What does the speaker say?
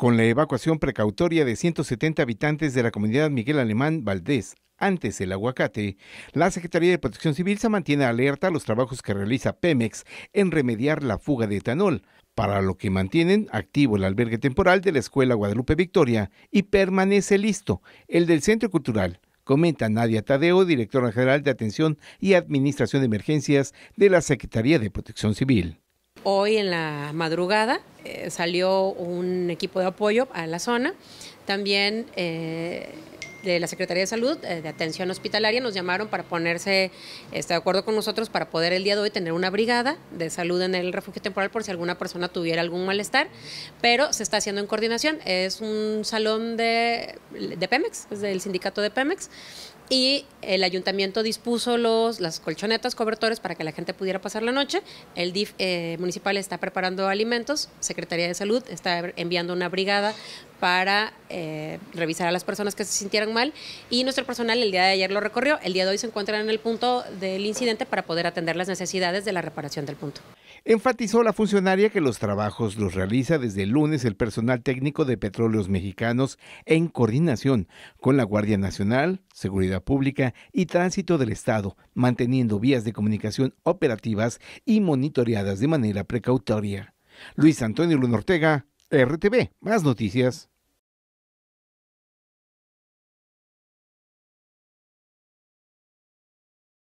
con la evacuación precautoria de 170 habitantes de la comunidad Miguel Alemán Valdés, antes el aguacate, la Secretaría de Protección Civil se mantiene alerta a los trabajos que realiza Pemex en remediar la fuga de etanol, para lo que mantienen activo el albergue temporal de la Escuela Guadalupe Victoria y permanece listo el del Centro Cultural. Comenta Nadia Tadeo, directora general de Atención y Administración de Emergencias de la Secretaría de Protección Civil. Hoy en la madrugada eh, salió un equipo de apoyo a la zona. También eh, de la Secretaría de Salud, eh, de atención hospitalaria, nos llamaron para ponerse este, de acuerdo con nosotros para poder el día de hoy tener una brigada de salud en el refugio temporal por si alguna persona tuviera algún malestar, pero se está haciendo en coordinación. Es un salón de, de Pemex, es del sindicato de Pemex, y el ayuntamiento dispuso los, las colchonetas, cobertores para que la gente pudiera pasar la noche. El DIF eh, municipal está preparando alimentos, Secretaría de Salud está enviando una brigada para eh, revisar a las personas que se sintieran mal y nuestro personal el día de ayer lo recorrió, el día de hoy se encuentran en el punto del incidente para poder atender las necesidades de la reparación del punto. Enfatizó la funcionaria que los trabajos los realiza desde el lunes el personal técnico de Petróleos Mexicanos en coordinación con la Guardia Nacional, Seguridad Pública y Tránsito del Estado, manteniendo vías de comunicación operativas y monitoreadas de manera precautoria. Luis Antonio Luna Ortega, RTV, más noticias.